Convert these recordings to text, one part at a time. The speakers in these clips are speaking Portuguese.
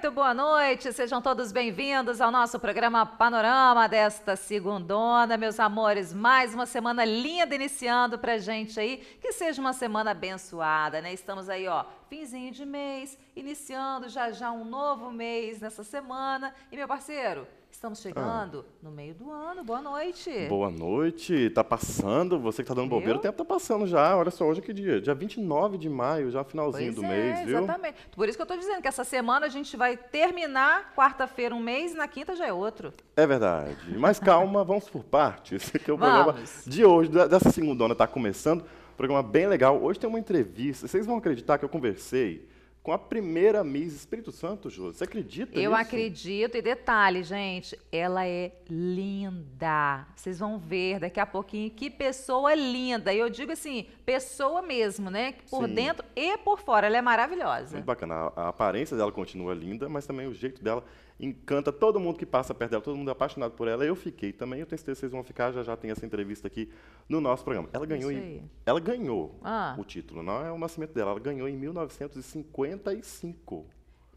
Muito boa noite, sejam todos bem-vindos ao nosso programa Panorama desta segundona, meus amores. Mais uma semana linda iniciando pra gente aí, que seja uma semana abençoada, né? Estamos aí, ó, finzinho de mês, iniciando já já um novo mês nessa semana. E meu parceiro, Estamos chegando ah. no meio do ano. Boa noite. Boa noite. Tá passando. Você que tá dando bobeira, o tempo tá passando já. Olha só, hoje é que dia? Dia 29 de maio, já finalzinho pois do é, mês, viu? Exatamente. Por isso que eu tô dizendo que essa semana a gente vai terminar quarta-feira um mês e na quinta já é outro. É verdade. Mas calma, vamos por partes. Que é o vamos. programa de hoje, dessa segunda onda tá começando. Programa bem legal. Hoje tem uma entrevista. Vocês vão acreditar que eu conversei com a primeira Miss Espírito Santo, Júlia, Você acredita Eu nisso? acredito. E detalhe, gente, ela é linda. Vocês vão ver daqui a pouquinho que pessoa linda. E eu digo assim, pessoa mesmo, né? Por Sim. dentro e por fora. Ela é maravilhosa. Muito bacana. a aparência dela continua linda, mas também o jeito dela encanta todo mundo que passa perto dela, todo mundo é apaixonado por ela. Eu fiquei também, eu tenho certeza que vocês vão ficar, já já tem essa entrevista aqui no nosso programa. Ela ganhou, em, ela ganhou ah. o título, não é o nascimento dela, ela ganhou em 1955.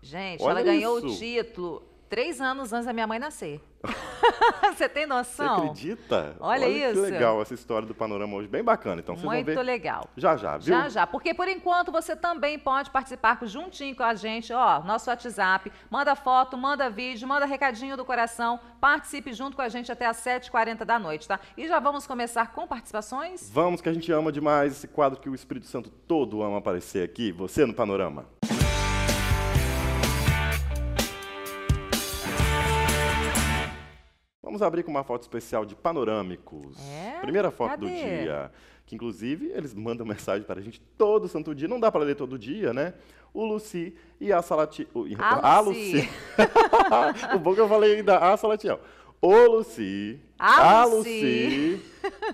Gente, Olha ela ganhou isso. o título três anos antes da minha mãe nascer. você tem noção? Você acredita? Olha, Olha isso. Que legal essa história do panorama hoje, bem bacana. Então, vocês Muito vão ver. legal. Já já, viu? Já já, porque por enquanto você também pode participar juntinho com a gente, ó, nosso WhatsApp, manda foto, manda vídeo, manda recadinho do coração, participe junto com a gente até às 7h40 da noite, tá? E já vamos começar com participações? Vamos, que a gente ama demais esse quadro que o Espírito Santo todo ama aparecer aqui, você no panorama. Vamos abrir com uma foto especial de panorâmicos. É? Primeira foto Cadê? do dia. Que, inclusive, eles mandam mensagem para a gente todo santo dia. Não dá para ler todo dia, né? o Luci e a Salatiel. A, Luci. o bom que eu falei ainda, a Salatiel. O Luci a, a Lucy.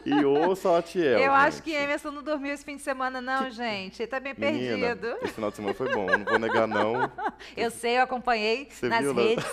e o Salatiel. Eu gente. acho que Emerson não dormiu esse fim de semana, não, gente. Ele tá bem Menina, perdido. Esse final de semana foi bom, não vou negar, não. Eu sei, eu acompanhei Você nas viu, redes.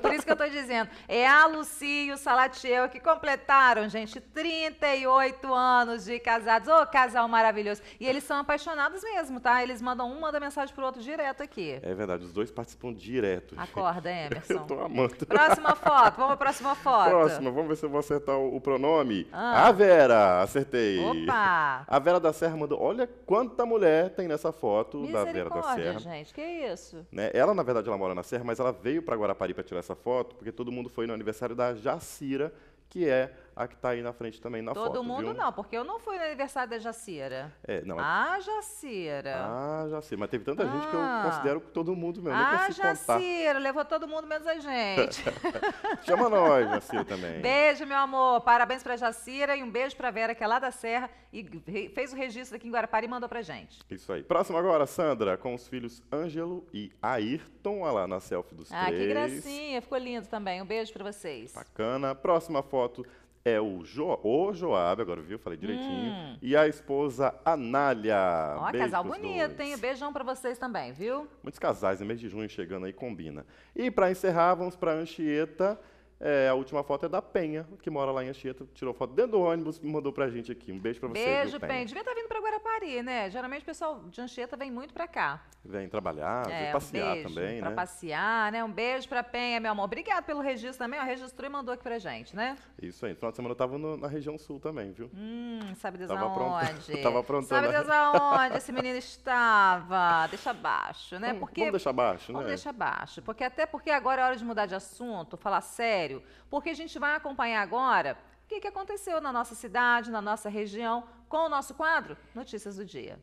Por isso que eu tô dizendo. É a Lucy e o Salatiel que completaram, gente, 38 anos de casados. Ô, oh, casal maravilhoso. E eles são apaixonados mesmo, tá? Eles mandam um, manda mensagem pro outro direto aqui. É verdade, os dois participam direto. Acorda, Emerson. Eu tô amando. Próxima foto, vamos pra próxima foto. Próxima, vamos ver se eu vou vou acertar o, pronome. Ah. A Vera, acertei. Opa! A Vera da Serra mandou, olha quanta mulher tem nessa foto da Vera da Serra. gente, que isso? Né? Ela, na verdade, ela mora na Serra, mas ela veio para Guarapari para tirar essa foto, porque todo mundo foi no aniversário da Jacira, que é a que está aí na frente também na Todo foto. Todo mundo viu? não, porque eu não fui no aniversário da Jacira. É, não. Ah, Jacira. Ah, Jacira. Mas teve tanta ah. gente que eu ah. considero todo mundo mesmo. Ah, Jacira, levou todo mundo menos a gente. Chama nós, Jacira, também. Beijo, meu amor. Parabéns para Jacira e um beijo para Vera, que é lá da Serra e fez o registro aqui em Guarapari e mandou para gente. Isso aí. Próximo agora, Sandra, com os filhos Ângelo e Ayrton. Olha lá na selfie dos ah, três. Ah, que gracinha. Ficou lindo também. Um beijo para vocês. Bacana. Próxima foto, é o, jo, o Joab, agora viu, falei direitinho, hum. e a esposa Anália. Ó, Beijo casal bonito, dois. hein? Beijão para vocês também, viu? Muitos casais no mês de junho chegando aí, combina. E para encerrar, vamos para Anchieta é, a última foto é da Penha, que mora lá em Anchieta, tirou foto dentro do ônibus e mandou pra gente aqui. Um beijo pra você. Beijo, Penha. Penha. Devia estar tá vindo pra Guarapari, né? Geralmente o pessoal de Anchieta vem muito pra cá. Vem trabalhar, é, vem passear um beijo também, pra né? passear, né? Um beijo pra Penha, meu amor. Obrigado pelo registro também. Ó, registrou e mandou aqui pra gente, né? Isso aí. então final de semana eu tava no, na região sul também, viu? Hum, sabe Deus tava aonde? Apronto... tava aprontando. Sabe né? Deus aonde esse menino estava? Deixa abaixo, né? Porque... Vamos deixar abaixo, né? Vamos deixar abaixo. Porque até porque agora é hora de mudar de assunto, falar sério sério, porque a gente vai acompanhar agora o que, que aconteceu na nossa cidade, na nossa região, com o nosso quadro Notícias do Dia.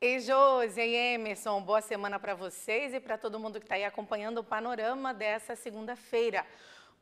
Ei, Josi, e Emerson, boa semana para vocês e para todo mundo que está aí acompanhando o panorama dessa segunda-feira.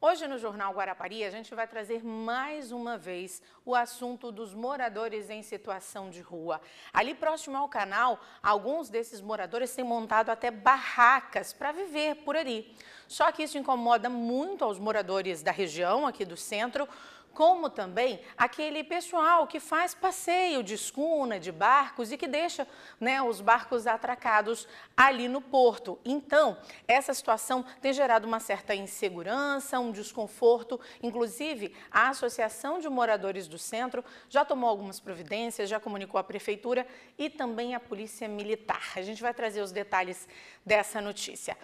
Hoje no Jornal Guarapari, a gente vai trazer mais uma vez o assunto dos moradores em situação de rua. Ali próximo ao canal, alguns desses moradores têm montado até barracas para viver por ali. Só que isso incomoda muito aos moradores da região, aqui do centro, como também aquele pessoal que faz passeio de escuna, de barcos e que deixa né, os barcos atracados ali no porto. Então, essa situação tem gerado uma certa insegurança, um desconforto. Inclusive, a Associação de Moradores do Centro já tomou algumas providências, já comunicou à Prefeitura e também à Polícia Militar. A gente vai trazer os detalhes dessa notícia.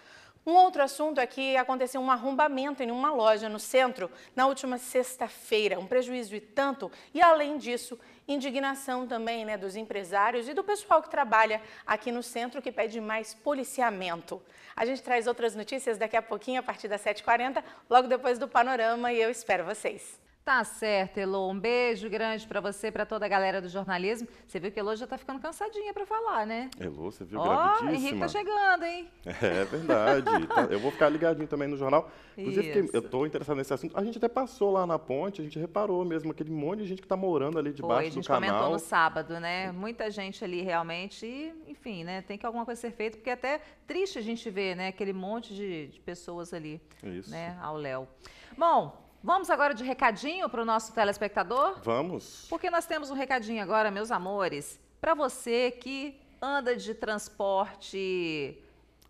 Um outro assunto é que aconteceu um arrombamento em uma loja no centro na última sexta-feira, um prejuízo e tanto, e além disso, indignação também né, dos empresários e do pessoal que trabalha aqui no centro que pede mais policiamento. A gente traz outras notícias daqui a pouquinho, a partir das 7h40, logo depois do Panorama, e eu espero vocês. Tá certo, Elô. Um beijo grande para você, para toda a galera do jornalismo. Você viu que Elô já tá ficando cansadinha para falar, né? Elô, você viu, oh, gravidíssima. Ó, Henrique tá chegando, hein? É verdade. Tá, eu vou ficar ligadinho também no jornal. Inclusive, Isso. eu tô interessado nesse assunto. A gente até passou lá na ponte, a gente reparou mesmo aquele monte de gente que tá morando ali debaixo do canal. a gente comentou no sábado, né? Muita gente ali realmente e, enfim, né? Tem que alguma coisa ser feita, porque é até triste a gente ver, né? Aquele monte de, de pessoas ali, Isso. né? Ao léu. Bom... Vamos agora de recadinho para o nosso telespectador? Vamos. Porque nós temos um recadinho agora, meus amores, para você que anda de transporte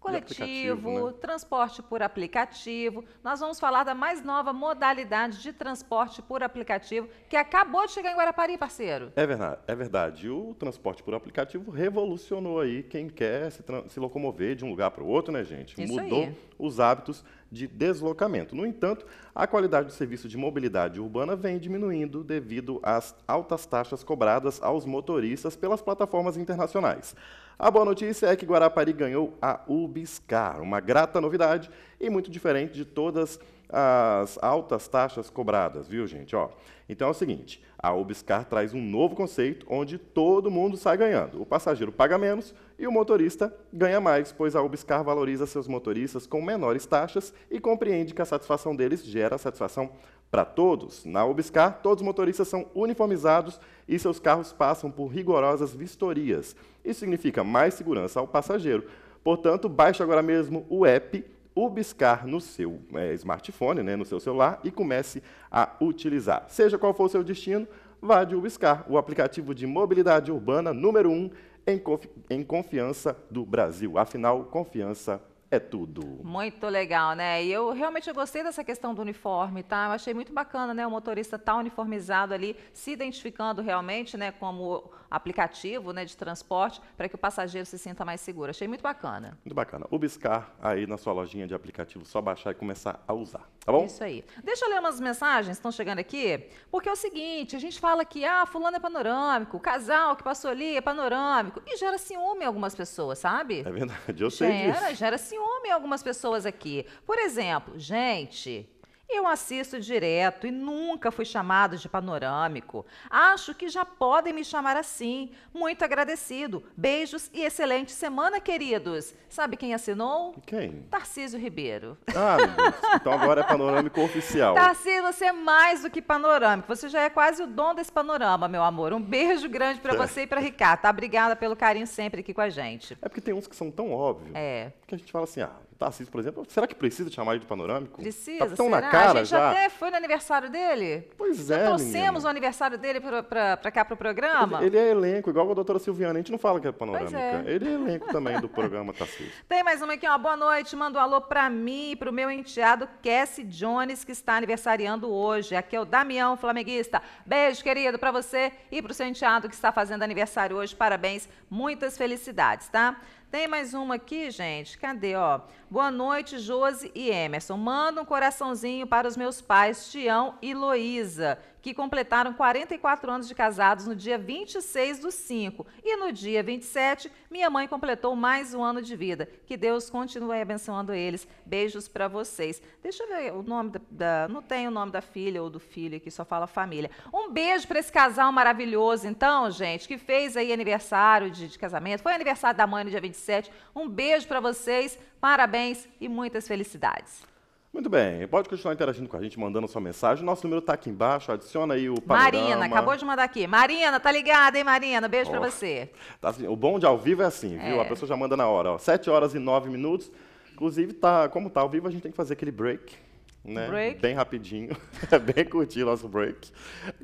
coletivo, né? transporte por aplicativo. Nós vamos falar da mais nova modalidade de transporte por aplicativo que acabou de chegar em Guarapari, parceiro. É verdade. É verdade. O transporte por aplicativo revolucionou aí quem quer se, se locomover de um lugar para o outro, né, gente? Isso Mudou aí. os hábitos de deslocamento. No entanto, a qualidade do serviço de mobilidade urbana vem diminuindo devido às altas taxas cobradas aos motoristas pelas plataformas internacionais. A boa notícia é que Guarapari ganhou a UBSCAR, uma grata novidade e muito diferente de todas as as altas taxas cobradas, viu, gente? Ó, então é o seguinte, a Ubiscar traz um novo conceito onde todo mundo sai ganhando. O passageiro paga menos e o motorista ganha mais, pois a Ubiscar valoriza seus motoristas com menores taxas e compreende que a satisfação deles gera satisfação para todos. Na Ubiscar, todos os motoristas são uniformizados e seus carros passam por rigorosas vistorias. Isso significa mais segurança ao passageiro. Portanto, baixe agora mesmo o app ubiscar no seu é, smartphone, né, no seu celular, e comece a utilizar. Seja qual for o seu destino, vá de Ubiscar, o aplicativo de mobilidade urbana número um em, confi em confiança do Brasil. Afinal, confiança é tudo. Muito legal, né? E eu realmente eu gostei dessa questão do uniforme, tá? Eu achei muito bacana, né? O motorista tá uniformizado ali, se identificando realmente, né, como aplicativo, né, de transporte, para que o passageiro se sinta mais seguro. Achei muito bacana. Muito bacana. O Biscar aí na sua lojinha de aplicativo, só baixar e começar a usar, tá bom? Isso aí. Deixa eu ler umas mensagens que estão chegando aqui, porque é o seguinte, a gente fala que ah, fulano é panorâmico, o casal que passou ali é panorâmico e gera ciúme em algumas pessoas, sabe? É verdade, eu sei disso. gera, Gera ciúme ciúme em algumas pessoas aqui. Por exemplo, gente, eu assisto direto e nunca fui chamado de panorâmico. Acho que já podem me chamar assim. Muito agradecido. Beijos e excelente semana, queridos. Sabe quem assinou? Quem? Tarcísio Ribeiro. Ah, então agora é panorâmico oficial. Tarcísio, você é mais do que panorâmico. Você já é quase o dono desse panorama, meu amor. Um beijo grande para você e para Ricardo. Tá? Obrigada pelo carinho sempre aqui com a gente. É porque tem uns que são tão óbvios. É que a gente fala assim, ah, o tá, Tarcísio, por exemplo, será que precisa chamar ele de panorâmico? Precisa, tá tão será? na cara a gente já... até foi no aniversário dele. Pois já é, trouxemos o aniversário dele para cá, para o programa. Ele, ele, é elenco, igual a doutora Silviana, a gente não fala que é panorâmica. É. Ele é elenco também do programa Tarcísio. Tá, Tem mais uma aqui, ó, boa noite, manda um alô para mim e para o meu enteado Cassie Jones, que está aniversariando hoje. Aqui é o Damião, flamenguista. Beijo, querido, para você e para o seu enteado que está fazendo aniversário hoje. Parabéns, muitas felicidades, tá? Tem mais uma aqui, gente? Cadê, ó? Boa noite, Josi e Emerson. Manda um coraçãozinho para os meus pais, Tião e Luísa, que completaram 44 anos de casados no dia 26 do 5. E no dia 27, minha mãe completou mais um ano de vida. Que Deus continue abençoando eles. Beijos para vocês. Deixa eu ver o nome da, da, Não tem o nome da filha ou do filho aqui, só fala família. Um beijo para esse casal maravilhoso, então, gente, que fez aí aniversário de, de casamento. Foi aniversário da mãe no dia 27. Um beijo para vocês, parabéns e muitas felicidades. Muito bem, pode continuar interagindo com a gente, mandando sua mensagem. Nosso número está aqui embaixo, adiciona aí o panorama. Marina, acabou de mandar aqui. Marina, tá ligada, hein, Marina? Beijo oh. para você. Tá assim, o bom de ao vivo é assim, é. viu? A é. pessoa já manda na hora. Ó. 7 horas e 9 minutos. Inclusive, tá, como tá ao vivo, a gente tem que fazer aquele break. Né? Break. Bem rapidinho, bem curtinho nosso break.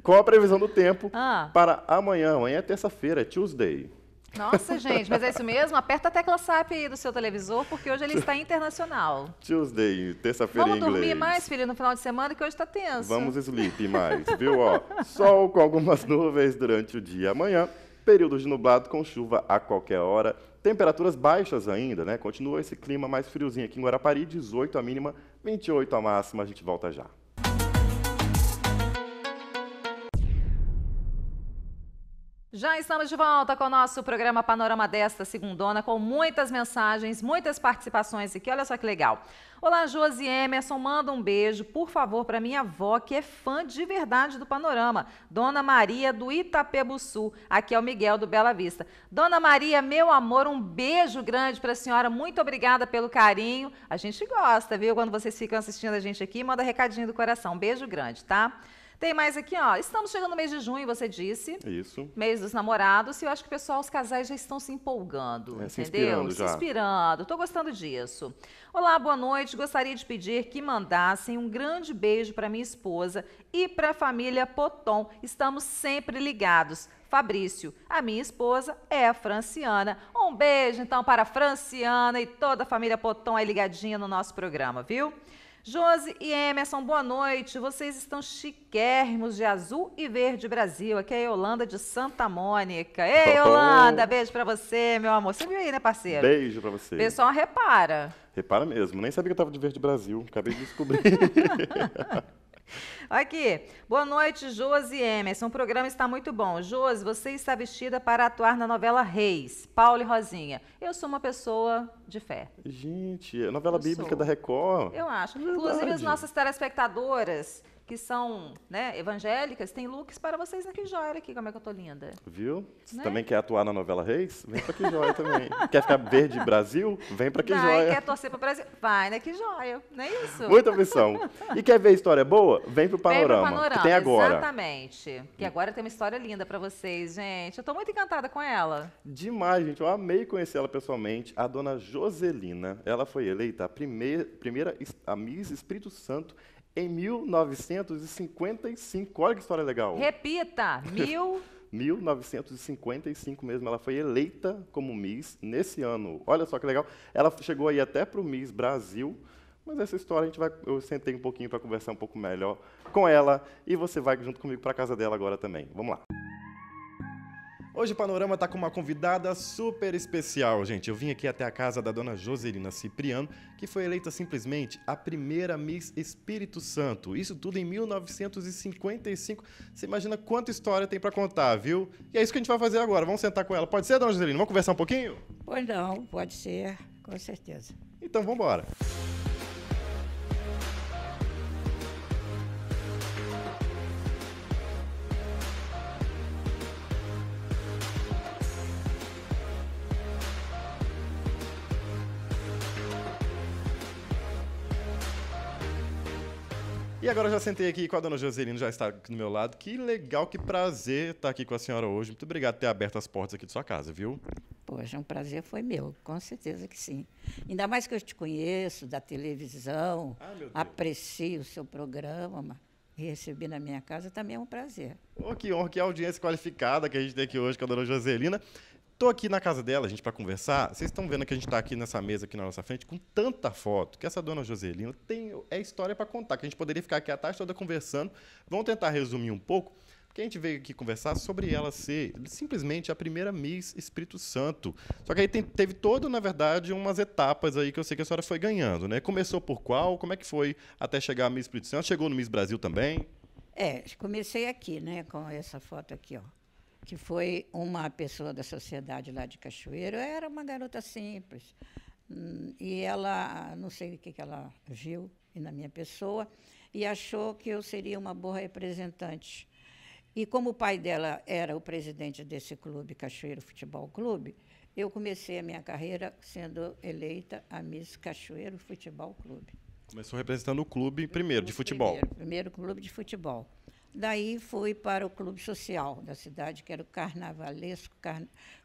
Qual a previsão do tempo ah. para amanhã? Amanhã é terça-feira, é Tuesday. Nossa, gente, mas é isso mesmo? Aperta a tecla SAP aí do seu televisor, porque hoje ele está internacional. Tuesday, terça-feira em inglês. Vamos dormir mais, filho, no final de semana, que hoje está tenso. Vamos sleep mais, viu? Ó, sol com algumas nuvens durante o dia. Amanhã, período de nublado com chuva a qualquer hora. Temperaturas baixas ainda, né? Continua esse clima mais friozinho aqui em Guarapari, 18 a mínima, 28 a máxima. A gente volta já. Já estamos de volta com o nosso programa Panorama desta segundona, com muitas mensagens, muitas participações aqui. Olha só que legal. Olá, Josi Emerson, manda um beijo, por favor, para minha avó, que é fã de verdade do Panorama, Dona Maria do Itapebuçu. Aqui é o Miguel do Bela Vista. Dona Maria, meu amor, um beijo grande para a senhora. Muito obrigada pelo carinho. A gente gosta, viu, quando vocês ficam assistindo a gente aqui. Manda recadinho do coração. Um beijo grande, tá? Tá? Tem mais aqui, ó. Estamos chegando no mês de junho, você disse. Isso. Mês dos namorados. E eu acho que o pessoal, os casais já estão se empolgando, é, entendeu? Se inspirando Se inspirando. gostando disso. Olá, boa noite. Gostaria de pedir que mandassem um grande beijo para minha esposa e para a família Poton. Estamos sempre ligados. Fabrício. A minha esposa é a Franciana. Um beijo então para a Franciana e toda a família Poton aí ligadinha no nosso programa, viu? Josi e Emerson, boa noite. Vocês estão chiquérrimos de azul e verde Brasil. Aqui é a Yolanda de Santa Mônica. Ei, Yolanda, beijo para você, meu amor. Você viu aí, né, parceiro? Beijo para você. Pessoal, repara. Repara mesmo. Nem sabia que eu tava de verde Brasil. Acabei de descobrir. Aqui. Boa noite, Josi Emerson. O programa está muito bom. Josi, você está vestida para atuar na novela Reis, Paulo e Rosinha. Eu sou uma pessoa de fé. Gente, a novela Eu bíblica sou. da Record. Eu acho. Inclusive, as nossas telespectadoras que são né, evangélicas, tem looks para vocês na Quijóia. aqui como é que eu tô linda. Viu? Você né? também quer atuar na novela Reis? Vem para Quijóia também. quer ficar verde Brasil? Vem para Quijóia. Quer torcer para o Brasil? Vai na né, Quijóia. Não é isso? Muita opção. E quer ver história boa? Vem para o Panorama, que tem agora. Exatamente. Que agora tem uma história linda para vocês, gente. Eu estou muito encantada com ela. Demais, gente. Eu amei conhecer ela pessoalmente. A dona Joselina, ela foi eleita a primeira, primeira a Miss Espírito Santo em 1955. Olha que história legal. Repita, mil... 1955 mesmo, ela foi eleita como Miss nesse ano. Olha só que legal. Ela chegou aí até para o Miss Brasil, mas essa história a gente vai, eu sentei um pouquinho para conversar um pouco melhor com ela e você vai junto comigo para a casa dela agora também. Vamos lá. Hoje o Panorama está com uma convidada super especial, gente. Eu vim aqui até a casa da dona Joselina Cipriano, que foi eleita simplesmente a primeira Miss Espírito Santo. Isso tudo em 1955. Você imagina quanta história tem para contar, viu? E é isso que a gente vai fazer agora. Vamos sentar com ela. Pode ser, dona Joselina? Vamos conversar um pouquinho? Pois não, pode ser, com certeza. Então vamos embora. E agora eu já sentei aqui com a dona Joselina, já está aqui do meu lado. Que legal, que prazer estar aqui com a senhora hoje. Muito obrigado por ter aberto as portas aqui de sua casa, viu? Poxa, um prazer foi meu, com certeza que sim. Ainda mais que eu te conheço da televisão, ah, aprecio o seu programa, e na minha casa também é um prazer. Oh, que honra, que audiência qualificada que a gente tem aqui hoje com a dona Joselina. Estou aqui na casa dela, gente, para conversar. Vocês estão vendo que a gente está aqui nessa mesa aqui na nossa frente com tanta foto que essa dona Joselina tem é história para contar. Que a gente poderia ficar aqui a tarde toda conversando. Vamos tentar resumir um pouco, porque a gente veio aqui conversar sobre ela ser simplesmente a primeira Miss Espírito Santo. Só que aí tem, teve todo, na verdade, umas etapas aí que eu sei que a senhora foi ganhando, né? Começou por qual? Como é que foi até chegar a Miss Espírito Santo? Chegou no Miss Brasil também? É, comecei aqui, né, com essa foto aqui, ó que foi uma pessoa da sociedade lá de Cachoeiro, era uma garota simples. Hum, e ela, não sei o que, ela viu na minha pessoa, e achou que eu seria uma boa representante. E como o pai dela era o presidente desse clube, Cachoeiro Futebol Clube, eu comecei a minha carreira sendo eleita a Miss Cachoeiro Futebol Clube. Começou representando o clube primeiro, de futebol. Primeiro, primeiro clube de futebol. Daí fui para o clube social da cidade, que era o Carnavalesco,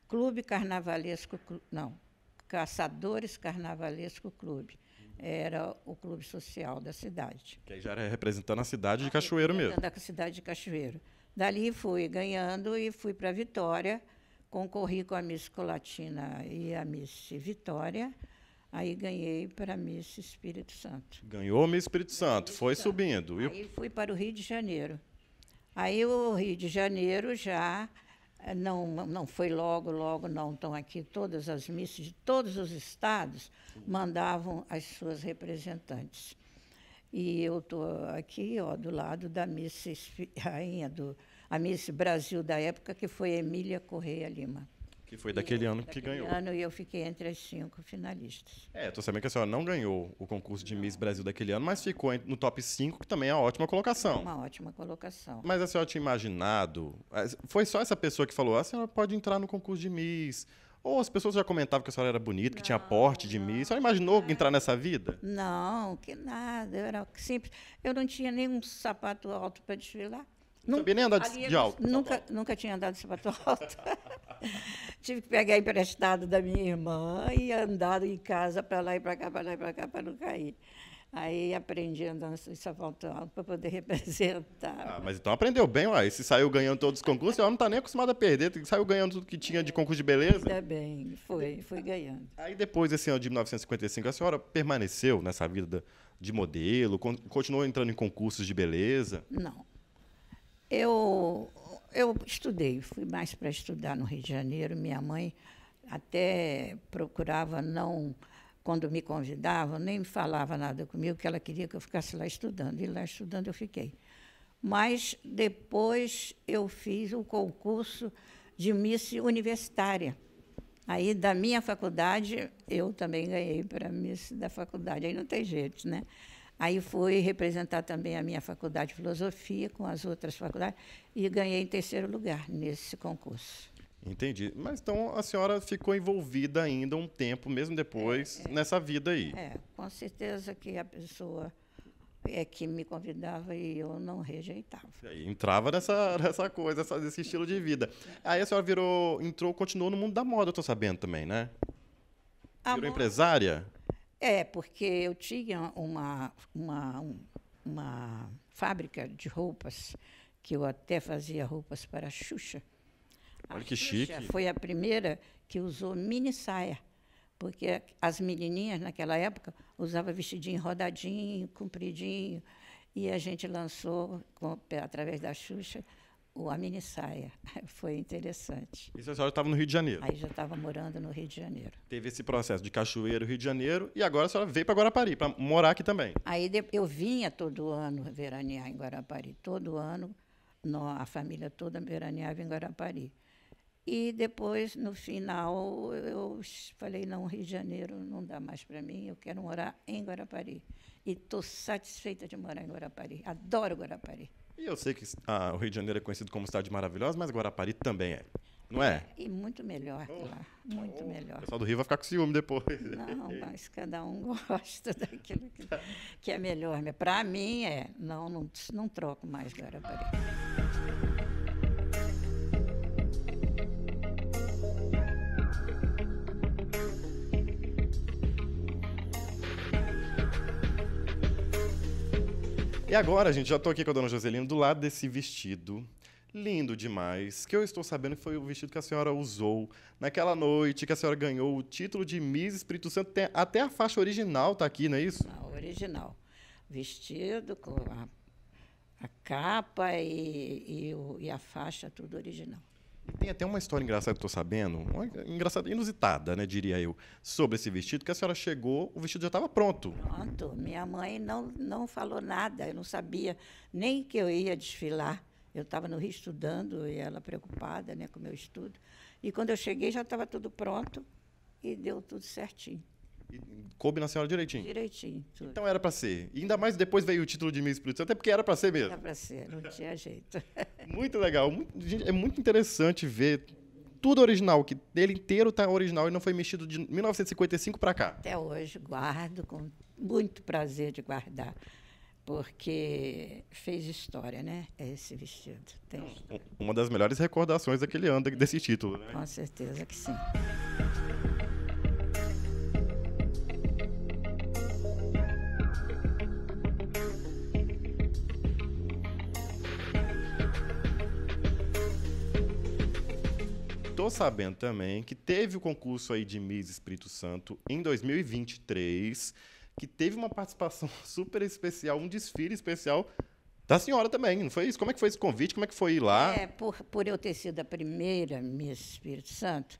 Clube Carnavalesco, não, Caçadores Carnavalesco Clube. Era o clube social da cidade. Que aí já era representando a cidade de Cachoeiro mesmo. Representando a cidade de Cachoeiro. Dali fui ganhando e fui para Vitória, concorri com a Miss Colatina e a Miss Vitória. Aí ganhei para Miss Espírito Santo. Ganhou Miss Espírito Santo, foi subindo. Aí fui para o Rio de Janeiro. Aí o Rio de Janeiro já eh, não, não foi logo, logo não estão aqui todas as missas de todos os estados mandavam as suas representantes. E eu estou aqui, ó, do lado da missa Rainha do a Miss Brasil da época, que foi Emília Correia Lima. Que foi e daquele ano daquele que ganhou. ano e eu fiquei entre as cinco finalistas. É, estou sabendo que a senhora não ganhou o concurso de não. Miss Brasil daquele ano, mas ficou no top 5, que também é uma ótima colocação. Uma ótima colocação. Mas a senhora tinha imaginado. É, foi só essa pessoa que falou: ah, a senhora pode entrar no concurso de Miss. Ou as pessoas já comentavam que a senhora era bonita, que tinha porte de não, A senhora imaginou não. entrar nessa vida? Não, que nada. Eu era simples. Eu não tinha nenhum sapato alto para desfilar. Não sabia nem andar de, de alto. Nunca, nunca tinha andado de sapato alto. Tive que pegar emprestado da minha irmã e andar em casa para lá e para cá, para lá e para cá, para não cair. Aí aprendi andar de sapato alto para poder representar. Ah, mas então aprendeu bem, uai. Se saiu ganhando todos os concursos, ela não está nem acostumada a perder. Saiu ganhando tudo que tinha de concurso de beleza. Ainda bem, foi, foi ganhando. Aí depois desse ano de 1955, a senhora permaneceu nessa vida de modelo? Continuou entrando em concursos de beleza? Não. Eu, eu estudei, fui mais para estudar no Rio de Janeiro. Minha mãe até procurava não, quando me convidava, nem falava nada comigo, que ela queria que eu ficasse lá estudando. E lá estudando eu fiquei. Mas depois eu fiz o um concurso de Miss Universitária. Aí da minha faculdade eu também ganhei para Miss da faculdade. Aí não tem jeito, né? Aí fui representar também a minha faculdade de filosofia com as outras faculdades e ganhei em terceiro lugar nesse concurso. Entendi. Mas então a senhora ficou envolvida ainda um tempo, mesmo depois, é, é, nessa vida aí. É, com certeza que a pessoa é que me convidava e eu não rejeitava. Aí, entrava nessa, nessa coisa, nessa, nesse estilo de vida. Aí a senhora virou, entrou, continuou no mundo da moda, eu estou sabendo também, né? Virou a moda, empresária? É, porque eu tinha uma, uma, um, uma fábrica de roupas, que eu até fazia roupas para a Xuxa. Olha a que Xuxa chique. Foi a primeira que usou mini saia, porque as menininhas naquela época usavam vestidinho rodadinho, compridinho, e a gente lançou com, através da Xuxa o a saia. Foi interessante. E a senhora estava no Rio de Janeiro? Aí já estava morando no Rio de Janeiro. Teve esse processo de Cachoeiro, Rio de Janeiro, e agora a senhora veio para Guarapari, para morar aqui também. Aí eu vinha todo ano veranear em Guarapari. Todo ano, a família toda veraneava em Guarapari. E depois, no final, eu falei, não, Rio de Janeiro não dá mais para mim, eu quero morar em Guarapari. E estou satisfeita de morar em Guarapari. Adoro Guarapari. E eu sei que ah, o Rio de Janeiro é conhecido como cidade maravilhosa, mas Guarapari também é. Não é? E muito melhor que lá. Muito oh, melhor. O pessoal do Rio vai ficar com ciúme depois. Não, mas cada um gosta daquilo que, que é melhor. Né? Para mim é. Não, não, não troco mais Guarapari. E agora, gente, já estou aqui com a dona Joselina do lado desse vestido lindo demais, que eu estou sabendo que foi o vestido que a senhora usou naquela noite que a senhora ganhou o título de Miss Espírito Santo. Tem, até a faixa original está aqui, não é isso? A original. Vestido com a, a capa e, e, e a faixa, tudo original. E tem até uma história engraçada que eu estou sabendo, uma engraçada, inusitada, né, diria eu, sobre esse vestido, que a senhora chegou, o vestido já estava pronto. Pronto. Minha mãe não, não falou nada, eu não sabia nem que eu ia desfilar. Eu estava no Rio estudando e ela preocupada né, com o meu estudo. E quando eu cheguei já estava tudo pronto e deu tudo certinho coube na senhora direitinho. Direitinho. Tudo. Então era para ser. E ainda mais depois veio o título de Miss Espírito Santo, até porque era para ser mesmo. Era para ser, não tinha jeito. muito legal. Muito, é muito interessante ver tudo original, que dele inteiro tá original e não foi mexido de 1955 para cá. Até hoje guardo com muito prazer de guardar. Porque fez história, né? Esse vestido. Tem Uma das melhores recordações daquele ano, desse título, né? Com certeza que sim. sabendo também que teve o concurso aí de Miss Espírito Santo em 2023, que teve uma participação super especial, um desfile especial da senhora também, não foi isso? Como é que foi esse convite? Como é que foi ir lá? É, por, por eu ter sido a primeira Miss Espírito Santo,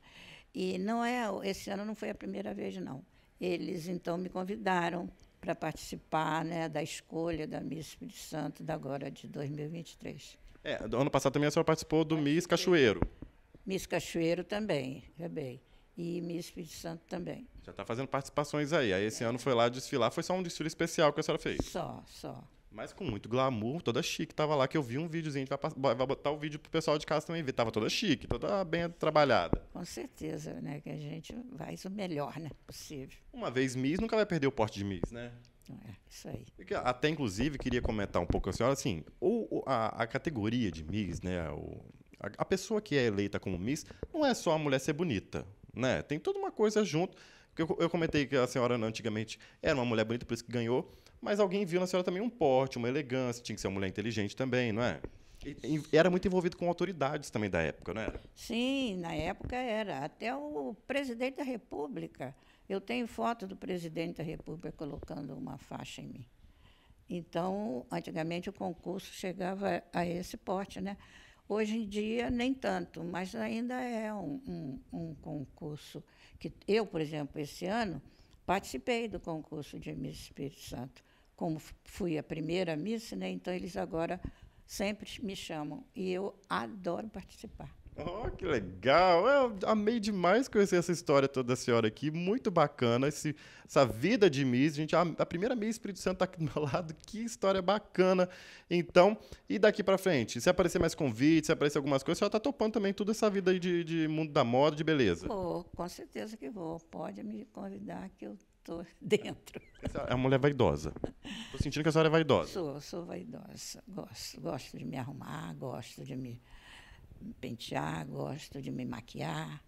e não é, esse ano não foi a primeira vez, não. Eles então me convidaram para participar né, da escolha da Miss Espírito Santo da agora de 2023. É, ano passado também a senhora participou do é, Miss Cachoeiro. Miss Cachoeiro também, é bem, E Miss Espírito Santo também. Já está fazendo participações aí. Aí esse é. ano foi lá desfilar, foi só um desfile especial que a senhora fez? Só, só. Mas com muito glamour, toda chique. Tava lá que eu vi um videozinho, a gente vai, vai botar o um vídeo pro pessoal de casa também ver. Tava toda chique, toda bem trabalhada. Com certeza, né? Que a gente faz o melhor, né? Possível. Uma vez Miss, nunca vai perder o porte de Miss, né? É, isso aí. Até, inclusive, queria comentar um pouco a senhora, assim, o, a, a categoria de Miss, né? O, a, a pessoa que é eleita como Miss não é só a mulher ser bonita, né? Tem toda uma coisa junto. Eu, eu comentei que a senhora antigamente era uma mulher bonita, por isso que ganhou, mas alguém viu na senhora também um porte, uma elegância, tinha que ser uma mulher inteligente também, não é? E, era muito envolvido com autoridades também da época, não era? Sim, na época era. Até o presidente da República. Eu tenho foto do presidente da República colocando uma faixa em mim. Então, antigamente o concurso chegava a esse porte, né? Hoje em dia, nem tanto, mas ainda é um, um, um concurso que eu, por exemplo, esse ano, participei do concurso de Miss Espírito Santo. Como fui a primeira Miss, né, então eles agora sempre me chamam e eu adoro participar. Oh, que legal! Eu amei demais conhecer essa história toda da senhora aqui. Muito bacana esse, essa vida de Miss. Gente, a, a primeira Miss Espírito Santo está aqui do meu lado. Que história bacana! Então, e daqui para frente? Se aparecer mais convites, se aparecer algumas coisas, a senhora está topando também toda essa vida aí de, de, mundo da moda, de beleza? Vou, com certeza que vou. Pode me convidar que eu estou dentro. É uma mulher vaidosa. Estou sentindo que a senhora é vaidosa. Sou, sou vaidosa. Gosto, gosto de me arrumar, gosto de me me pentear, gosto de me maquiar.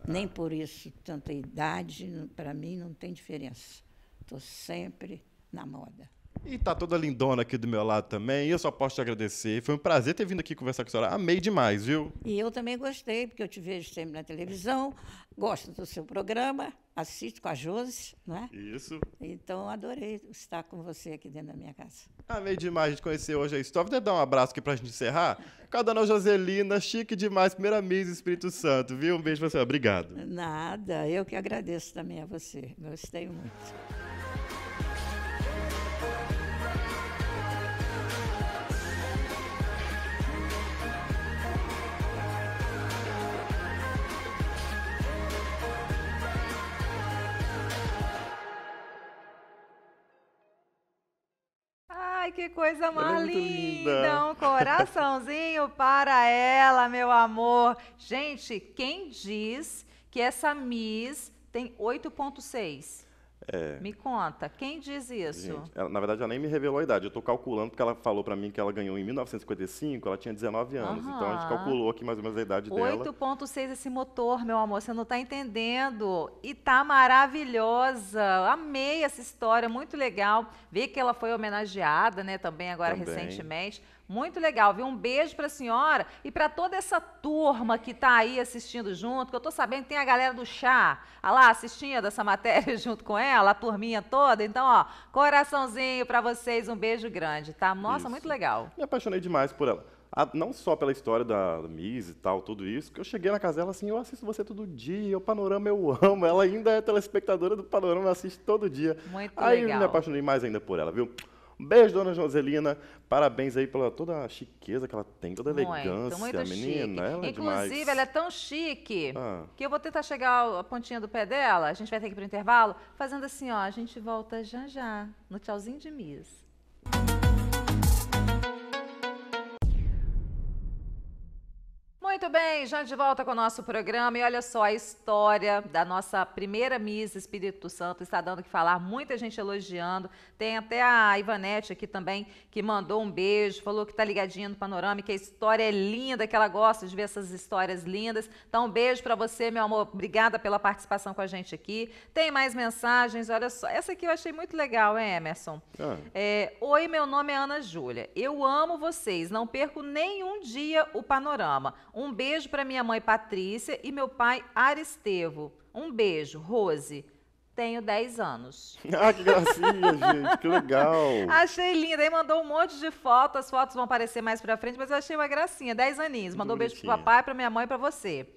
Ah. Nem por isso, tanta idade, para mim, não tem diferença. Estou sempre na moda. E tá toda lindona aqui do meu lado também. eu só posso te agradecer. Foi um prazer ter vindo aqui conversar com a senhora. Amei demais, viu? E eu também gostei, porque eu te vejo sempre na televisão, gosto do seu programa, assisto com a Josi, né? Isso. Então adorei estar com você aqui dentro da minha casa. Amei demais de conhecer hoje a história. Vou dar um abraço aqui pra gente encerrar. Com a dona Joselina, chique demais, primeira Miss Espírito Santo, viu? Um beijo pra você. Obrigado. Nada, eu que agradeço também a você. Gostei muito. que coisa é mais linda. linda. Um coraçãozinho para ela, meu amor. Gente, quem diz que essa Miss tem 8,6? É. Me conta, quem diz isso? Gente, ela, na verdade, ela nem me revelou a idade. Eu estou calculando, porque ela falou para mim que ela ganhou em 1955, ela tinha 19 anos. Uhum. Então, a gente calculou aqui mais ou menos a idade 8. dela. 8.6 esse motor, meu amor, você não está entendendo. E tá maravilhosa. Amei essa história, muito legal. Vi que ela foi homenageada né, também agora também. recentemente. Muito legal, viu? Um beijo para a senhora e para toda essa turma que está aí assistindo junto, que eu estou sabendo que tem a galera do chá lá assistindo essa matéria junto com ela, a turminha toda. Então, ó, coraçãozinho para vocês, um beijo grande, tá? Nossa, isso. muito legal. Me apaixonei demais por ela. A, não só pela história da Miss e tal, tudo isso, que eu cheguei na casa dela assim, eu assisto você todo dia, o Panorama eu amo, ela ainda é telespectadora do Panorama, assiste todo dia. Muito Aí legal. Aí me apaixonei mais ainda por ela, viu? Um beijo, dona Joselina. Parabéns aí pela toda a chiqueza que ela tem, toda a elegância, muito, muito menina. Ela é Inclusive, demais. ela é tão chique ah. que eu vou tentar chegar a pontinha do pé dela. A gente vai ter que ir para o intervalo, fazendo assim, ó. A gente volta já já, no tchauzinho de Miss. Muito bem, já de volta com o nosso programa e olha só, a história da nossa primeira Miss Espírito Santo está dando que falar, muita gente elogiando, tem até a Ivanete aqui também que mandou um beijo, falou que está ligadinha no panorama, que a história é linda, que ela gosta de ver essas histórias lindas, então um beijo para você, meu amor, obrigada pela participação com a gente aqui. Tem mais mensagens, olha só, essa aqui eu achei muito legal, hein, Emerson? Ah. É, Oi, meu nome é Ana Júlia, eu amo vocês, não perco nenhum dia o panorama, um um beijo para minha mãe Patrícia e meu pai Aristevo. Um beijo, Rose. Tenho 10 anos. Ah, que gracinha, gente, que legal. Achei linda. Aí mandou um monte de fotos, as fotos vão aparecer mais pra frente, mas eu achei uma gracinha. 10 aninhos. Mandou um beijo pro papai, pra minha mãe e pra você.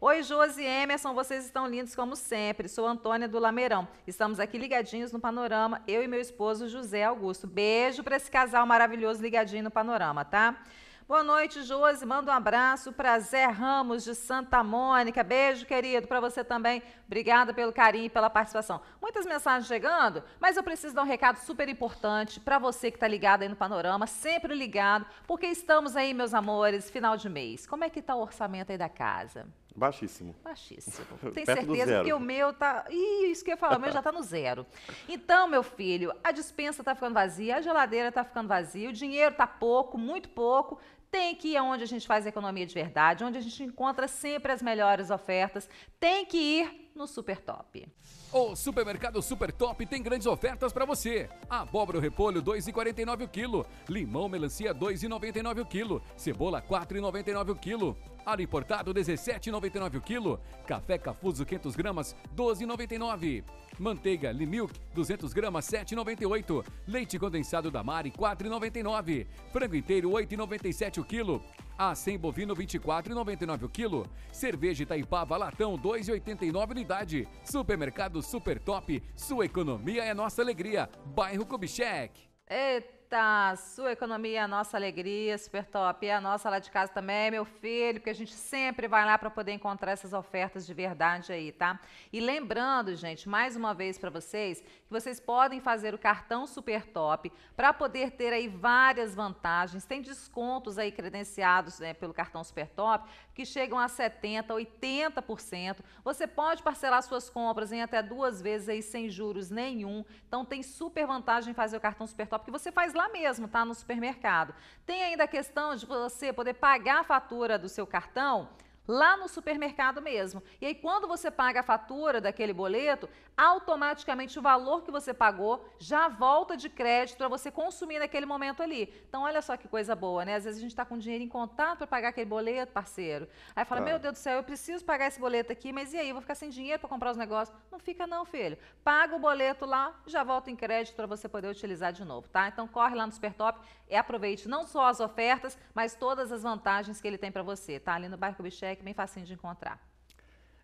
Oi, Josi e Emerson, vocês estão lindos como sempre. Sou Antônia do Lameirão. Estamos aqui ligadinhos no Panorama, eu e meu esposo José Augusto. Beijo para esse casal maravilhoso ligadinho no Panorama, tá? Boa noite, Josi. Manda um abraço para Zé Ramos de Santa Mônica. Beijo, querido, para você também. Obrigada pelo carinho e pela participação. Muitas mensagens chegando, mas eu preciso dar um recado super importante para você que está ligado aí no Panorama, sempre ligado, porque estamos aí, meus amores, final de mês. Como é que está o orçamento aí da casa? Baixíssimo. Baixíssimo. Tem certeza que o meu tá. Ih, isso que eu ia falar, o meu já tá no zero. Então, meu filho, a dispensa tá ficando vazia, a geladeira tá ficando vazia, o dinheiro tá pouco, muito pouco. Tem que ir onde a gente faz economia de verdade, onde a gente encontra sempre as melhores ofertas. Tem que ir no Super Top. O Supermercado Super Top tem grandes ofertas para você. Abóbora repolho 2,49 o quilo, limão melancia 2,99 o quilo, cebola 4,99 o quilo, alho importado 17,99 o quilo, café Cafuso 500 gramas 12,99. Manteiga Limilk 200 gramas 7,98. Leite condensado da Mari 4,99. Frango inteiro 8,97 o quilo. A 100 bovino 24,99 o quilo. Cerveja Itaipava latão 2,89 unidade. Supermercado Super Top. Sua economia é nossa alegria. Bairro Kubitschek. Eita! Rita, sua economia é a nossa alegria, super top. E a nossa lá de casa também, meu filho, porque a gente sempre vai lá para poder encontrar essas ofertas de verdade aí, tá? E lembrando, gente, mais uma vez para vocês, que vocês podem fazer o cartão super top para poder ter aí várias vantagens. Tem descontos aí credenciados né, pelo cartão super top que chegam a 70%, 80%. Você pode parcelar suas compras em até duas vezes aí sem juros nenhum. Então tem super vantagem fazer o cartão super top que você faz lá mesmo, tá? No supermercado. Tem ainda a questão de você poder pagar a fatura do seu cartão lá no supermercado mesmo. E aí, quando você paga a fatura daquele boleto, automaticamente o valor que você pagou já volta de crédito para você consumir naquele momento ali. Então, olha só que coisa boa, né? Às vezes a gente está com dinheiro em contato para pagar aquele boleto, parceiro. Aí fala: Meu Deus do céu, eu preciso pagar esse boleto aqui, mas e aí? Eu vou ficar sem dinheiro para comprar os negócios? Não fica, não, filho. Paga o boleto lá, já volta em crédito para você poder utilizar de novo, tá? Então, corre lá no Supertop e aproveite não só as ofertas, mas todas as vantagens que ele tem para você. Tá ali no Barco Bichec feedback é bem facinho de encontrar.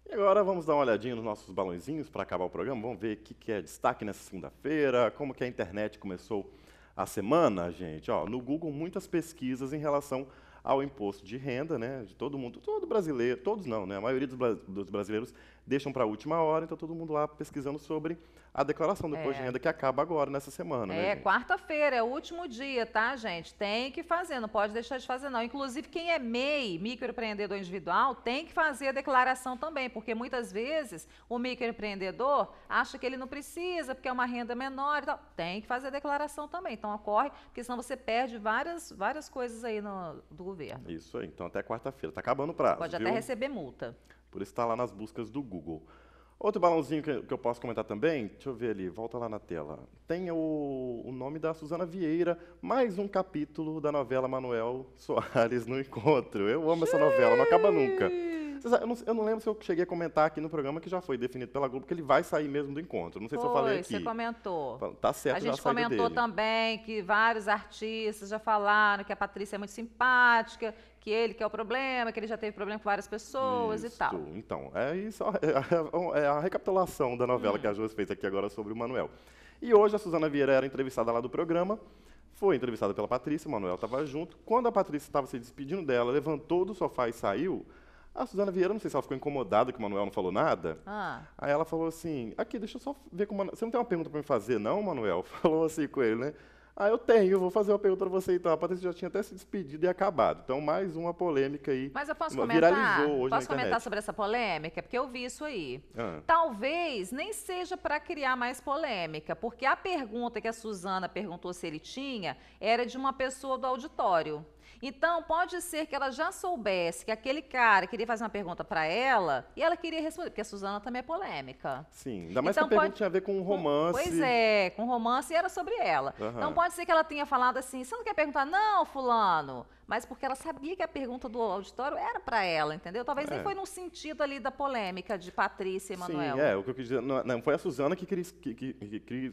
E agora vamos dar uma olhadinha nos nossos balãozinhos para acabar o programa. Vamos ver o que, que é destaque nessa segunda-feira, como que a internet começou a semana, gente. Ó, no Google, muitas pesquisas em relação ao imposto de renda, né? De todo mundo, todo brasileiro, todos não, né? A maioria dos, dos brasileiros deixam para a última hora, então todo mundo lá pesquisando sobre a declaração do imposto é. de renda que acaba agora, nessa semana. Né, é, né, quarta-feira, é o último dia, tá, gente? Tem que fazer, não pode deixar de fazer, não. Inclusive, quem é MEI, microempreendedor individual, tem que fazer a declaração também, porque muitas vezes o microempreendedor acha que ele não precisa, porque é uma renda menor e tal. Tem que fazer a declaração também. Então, ocorre, porque senão você perde várias, várias coisas aí no, do governo. Isso aí, então até quarta-feira. Está acabando o prazo. Pode viu? até receber multa por estar lá nas buscas do Google. Outro balãozinho que, que eu posso comentar também, deixa eu ver ali, volta lá na tela. Tem o, o nome da Suzana Vieira, mais um capítulo da novela Manuel Soares no Encontro. Eu amo Xiii. essa novela, não acaba nunca. Eu não, eu não, lembro se eu cheguei a comentar aqui no programa que já foi definido pela Globo que ele vai sair mesmo do encontro. Não sei foi, se eu falei aqui. Você comentou. Tá certo, A gente comentou dele. também que vários artistas já falaram que a Patrícia é muito simpática, que ele que é o problema, que ele já teve problema com várias pessoas isso. e tal. Então, é isso. É a, é, é, é a recapitulação da novela hum. que a Jôs fez aqui agora sobre o Manuel. E hoje a Suzana Vieira era entrevistada lá do programa. Foi entrevistada pela Patrícia, o Manuel estava junto. Quando a Patrícia estava se despedindo dela, levantou do sofá e saiu, ah, a Suzana Vieira, não sei se ela ficou incomodada que o Manuel não falou nada. Ah. Aí ela falou assim: aqui, deixa eu só ver com o Manuel. Você não tem uma pergunta para me fazer, não, Manuel? Falou assim com ele, né? Ah, eu tenho, eu vou fazer uma pergunta para você então. A Patrícia já tinha até se despedido e acabado. Então, mais uma polêmica aí. Mas eu posso comentar? Viralizou hoje posso comentar sobre essa polêmica? Porque eu vi isso aí. Ah. Talvez nem seja para criar mais polêmica, porque a pergunta que a Suzana perguntou se ele tinha era de uma pessoa do auditório. Então, pode ser que ela já soubesse que aquele cara queria fazer uma pergunta para ela e ela queria responder, porque a Suzana também é polêmica. Sim, ainda mais então, que a pode... pergunta tinha a ver com um romance. Pois é, com romance e era sobre ela. Uhum. Então, pode ser que ela tenha falado assim, você não quer perguntar, não, fulano, mas porque ela sabia que a pergunta do auditório era para ela, entendeu? Talvez é. nem foi no sentido ali da polêmica de Patrícia e Manuel. Sim, é, o que eu quis dizer, não, não foi a Suzana que, quis, que, que,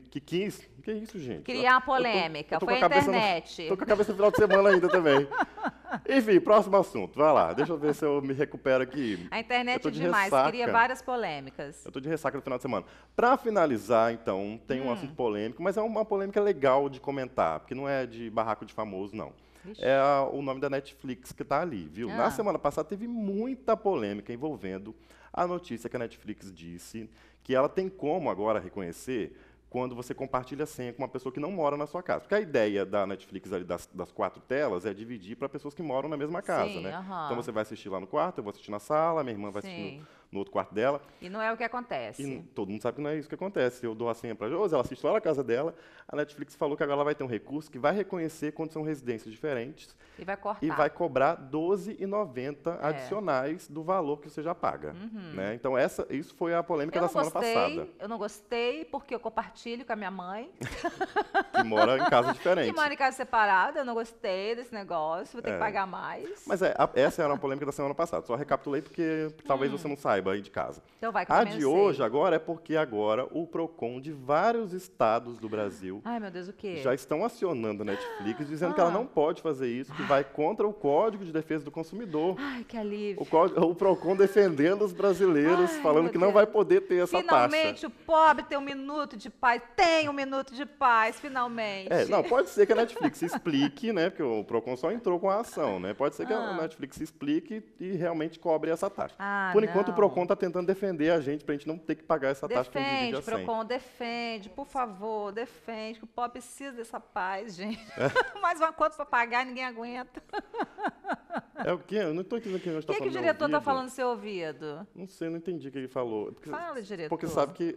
que, quis, que é isso, gente? Criar a polêmica, eu tô, eu tô foi a, internet. Estou tô com a cabeça no final de semana ainda também. Enfim, próximo assunto, vai lá, deixa eu ver se eu me recupero aqui. A internet é de demais, ressaca. cria várias polêmicas. Eu tô de ressaca no final de semana. Para finalizar, então, tem um hum. assunto polêmico, mas é uma polêmica legal de comentar, porque não é de barraco de famoso, não é o nome da Netflix que está ali, viu? Ah. Na semana passada teve muita polêmica envolvendo a notícia que a Netflix disse que ela tem como agora reconhecer quando você compartilha a senha com uma pessoa que não mora na sua casa. Porque a ideia da Netflix ali das, das quatro telas é dividir para pessoas que moram na mesma casa, Sim, né? Uh -huh. Então você vai assistir lá no quarto, eu vou assistir na sala, minha irmã vai Sim. assistir no no outro quarto dela. E não é o que acontece. E todo mundo sabe que não é isso que acontece. Eu dou a senha para a ela assiste lá na casa dela. A Netflix falou que agora ela vai ter um recurso que vai reconhecer quando são residências diferentes. E vai cortar. E vai cobrar R$12,90 é. adicionais do valor que você já paga. Uhum. Né? Então, essa, isso foi a polêmica eu da semana gostei, passada. Eu não gostei, porque eu compartilho com a minha mãe. que mora em casa diferente. Que mora em casa separada, eu não gostei desse negócio, vou ter é. que pagar mais. Mas é, a, essa era a polêmica da semana passada. Só recapitulei, porque talvez hum. você não saiba saiba aí de casa. Então vai, que A de hoje agora é porque agora o PROCON de vários estados do Brasil... Ai, meu Deus, o quê? Já estão acionando a Netflix, dizendo ah. que ela ah. não pode fazer isso, que vai contra o Código de Defesa do Consumidor. Ai, que alívio. O, o PROCON defendendo os brasileiros, Ai, falando que não vai poder ter essa finalmente, taxa. Finalmente, o pobre tem um minuto de paz. Tem um minuto de paz, finalmente. É, não, pode ser que a Netflix explique, né? Porque o PROCON só entrou com a ação, né? Pode ser que ah. a Netflix explique e realmente cobre essa taxa. Ah, Por enquanto, não. o PROCON PROCON está tentando defender a gente para a gente não ter que pagar essa defende, taxa Defende, divide a PROCON, defende, por favor, defende, que o pobre precisa dessa paz, gente. É. Mais uma conta para pagar, ninguém aguenta. É o quê? Eu não estou entendendo que gente está falando. O que, o tá é diretor está falando no seu ouvido? Não sei, não entendi o que ele falou. Porque, Fala, diretor. Porque sabe que.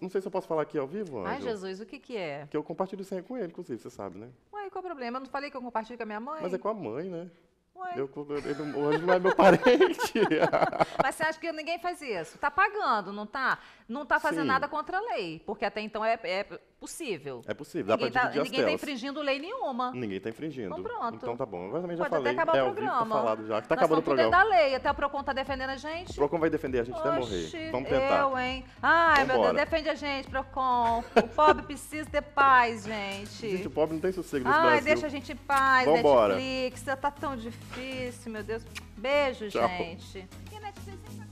Não sei se eu posso falar aqui ao vivo, Angel. Ai, Jesus, o que, que é? Que eu compartilho senha com ele, inclusive, você sabe, né? Ué, qual é o problema? Eu não falei que eu compartilho com a minha mãe? Mas é com a mãe, né? Eu, ele, hoje não é meu parente. Mas você acha que ninguém faz isso? Tá pagando, não tá? Não tá fazendo Sim. nada contra a lei, porque até então é, é possível. É possível, ninguém dá pra tá- dividir tá, Ninguém está infringindo lei nenhuma. Ninguém está infringindo. Então pronto. Então tá bom. Eu também já Pode falei. até acabar é, o tá programa. Vivo, tá falado já. Tá Nós acabando o programa. da lei. Até o PROCON tá defendendo a gente. O PROCON vai defender a gente Oxi, até morrer. Vamos tentar. Eu, hein? Ai, Vambora. meu Deus, defende a gente, PROCON. O pobre precisa ter paz, gente. Gente, o pobre não tem sossego nesse Ai, Brasil. deixa a gente em paz, Vambora. Netflix. Tá tão difícil, meu Deus. Beijo, Tchau. gente. E Netflix então,